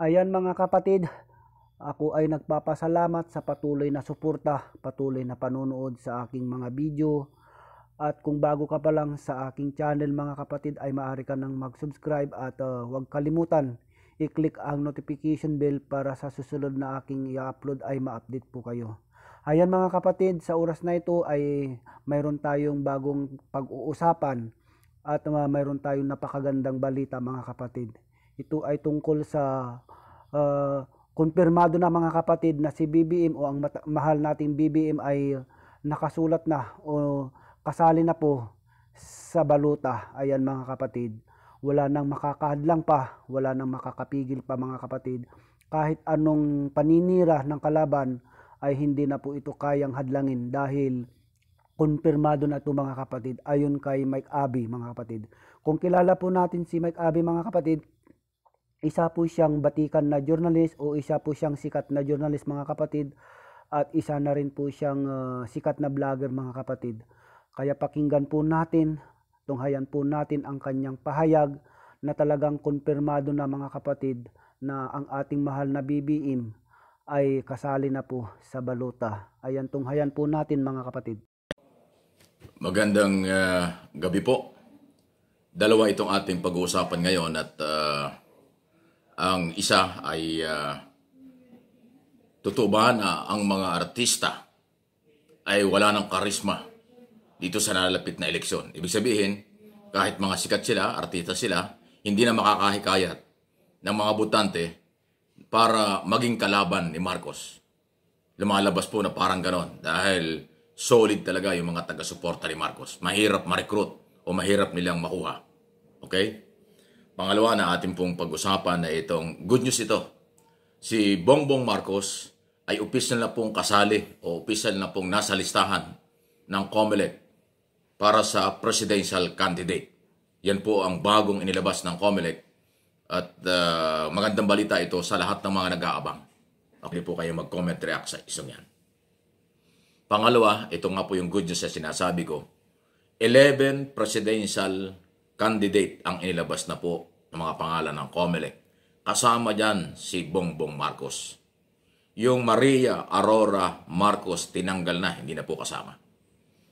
Ayan mga kapatid, ako ay nagpapasalamat sa patuloy na suporta, patuloy na panonood sa aking mga video. At kung bago ka pa lang sa aking channel mga kapatid ay maaari ka nang mag-subscribe at uh, huwag kalimutan i-click ang notification bell para sa susunod na aking i-upload ay ma-update po kayo. Ayan mga kapatid, sa oras na ito ay mayroon tayong bagong pag-uusapan at uh, mayroon tayong napakagandang balita mga kapatid. Ito ay tungkol sa uh, konfirmado na mga kapatid na si BBM o ang mahal nating BBM ay nakasulat na o kasali na po sa baluta. Ayan mga kapatid, wala nang makakahadlang pa, wala nang makakapigil pa mga kapatid. Kahit anong paninira ng kalaban ay hindi na po ito kayang hadlangin dahil konfirmado na ito mga kapatid ayon kay Mike Abbey mga kapatid. Kung kilala po natin si Mike Abbey mga kapatid, isa po siyang batikan na journalist o isa po siyang sikat na journalist mga kapatid at isa na rin po siyang uh, sikat na vlogger mga kapatid. Kaya pakinggan po natin, tunghayan po natin ang kanyang pahayag na talagang kumpirmado na mga kapatid na ang ating mahal na BBM ay kasali na po sa balota. Ayan, tunghayan po natin mga kapatid. Magandang uh, gabi po. Dalawa itong ating pag-uusapan ngayon at uh, ang isa ay uh, ah, totoo ba na ang mga artista ay wala ng karisma dito sa nalalapit na eleksyon. Ibig sabihin, kahit mga sikat sila, artista sila, hindi na makakahikayat ng mga butante para maging kalaban ni Marcos. Lumalabas po na parang ganon dahil solid talaga yung mga taga-suporta ni Marcos. Mahirap ma-recruit o mahirap nilang makuha. Okay? Pangalawa na ating pong pag-usapan na itong good news ito. Si Bongbong Marcos ay opisyal na pong kasali o opisyal na pong nasa listahan ng COMELEC para sa presidential candidate. Yan po ang bagong inilabas ng COMELEC at uh, magandang balita ito sa lahat ng mga nag-aabang. Okay po kayo mag-comment react sa isang yan. Pangalawa, ito nga po yung good news na sinasabi ko. 11 presidential candidate ang inilabas na po ng mga pangalan ng COMELEC. Kasama dyan si Bongbong Marcos. Yung Maria Aurora Marcos tinanggal na, hindi na po kasama.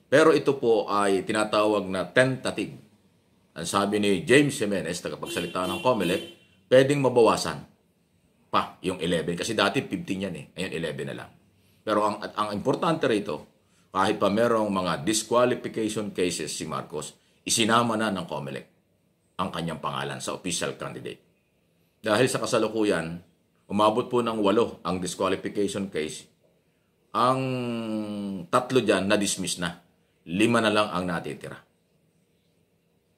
Pero ito po ay tinatawag na tentative. Ang sabi ni James Jimenez, tagapagsalita ng COMELEC, pwedeng mabawasan pa yung 11. Kasi dati 15 yan eh. Ngayon 11 na lang. Pero ang, ang importante rito, kahit pa merong mga disqualification cases si Marcos, isinama na ng COMELEC ang kanyang pangalan sa official candidate. Dahil sa kasalukuyan, umabot po ng walo ang disqualification case. Ang tatlo dyan na-dismiss na. Lima na lang ang natitira.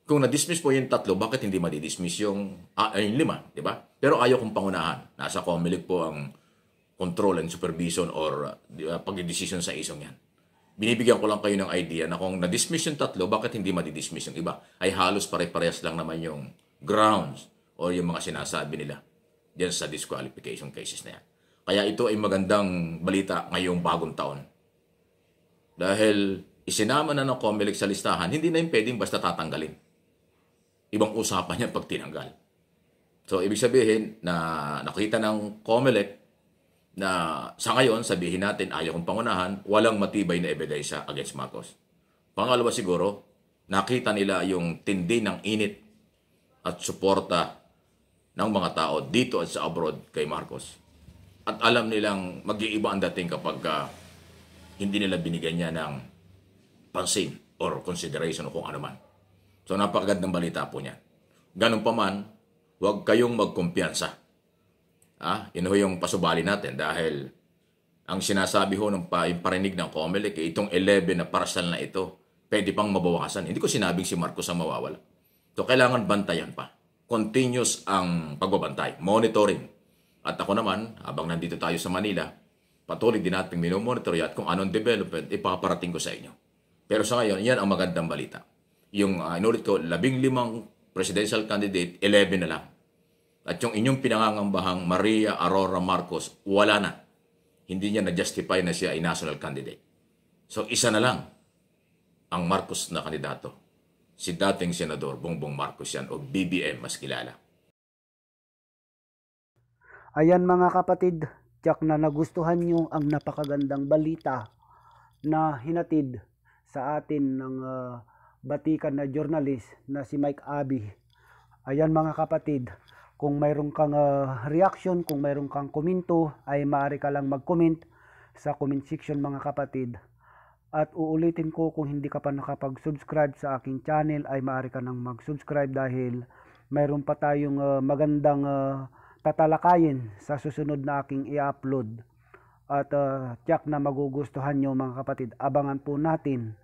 Kung na-dismiss po yung tatlo, bakit hindi madidismiss yung, ah, yung lima, di ba? Pero ayaw kong pangunahan. Nasa COMELEC po ang control and supervision or uh, pag-decision sa isong yan binibigyan ko lang kayo ng idea na kung na-dismiss yung tatlo, bakit hindi madidismiss yung iba? Ay halos pare-parehas lang naman yung grounds o yung mga sinasabi nila dyan sa disqualification cases na yan. Kaya ito ay magandang balita ngayong bagong taon. Dahil isinama na ng COMELEC sa listahan, hindi na yung pwedeng basta tatanggalin. Ibang usapan yan pag tinanggal. So, ibig sabihin na nakita ng COMELEC na sa ngayon, sabihin natin, ayaw kong pangunahan, walang matibay na ebidensya against Marcos. Pangalawa siguro, nakita nila yung tindi ng init at suporta ng mga tao dito at sa abroad kay Marcos. At alam nilang mag-iiba ang dating kapag uh, hindi nila binigyan niya ng pansin or consideration o kung ano man. So napakagad ng balita po niya. Ganun pa man, huwag kayong magkumpiyansa Ah, yun ho yung pasubali natin dahil ang sinasabi ho ng pa, parinig ng COMELEC, eh, itong 11 na parasal na ito, pwede pang mabawasan. Hindi ko sinabing si Marcos ang mawawala. So, kailangan bantayan pa. Continuous ang pagbabantay, monitoring. At ako naman, habang nandito tayo sa Manila, patuloy din natin minomonitor at kung anong development, ipaparating ko sa inyo. Pero sa ngayon, yan ang magandang balita. Yung, uh, inulit ko, labing limang presidential candidate, 11 na lang at yung inyong pinangangambahang Maria Aurora Marcos, wala na. Hindi niya na-justify na siya ay national candidate. So isa na lang ang Marcos na kandidato. Si dating Senador Bongbong Marcos yan o BBM mas kilala. Ayan mga kapatid, tiyak na nagustuhan nyo ang napakagandang balita na hinatid sa atin ng uh, batikan na journalist na si Mike Abbey. Ayan mga kapatid, kung mayroon kang uh, reaction, kung mayroon kang komento, ay maaari ka lang mag-comment sa comment section mga kapatid. At uulitin ko kung hindi ka pa nakapag-subscribe sa aking channel ay maaari ka nang mag-subscribe dahil mayroon pa tayong uh, magandang uh, tatalakayin sa susunod na aking i-upload. At uh, tiyak na magugustuhan nyo mga kapatid. Abangan po natin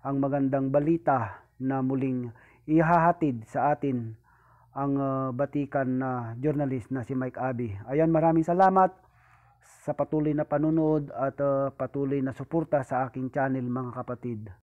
ang magandang balita na muling ihahatid sa atin ang uh, batikan na journalist na si Mike Abbey. Ayan, maraming salamat sa patuloy na panonood at uh, patuloy na suporta sa aking channel mga kapatid.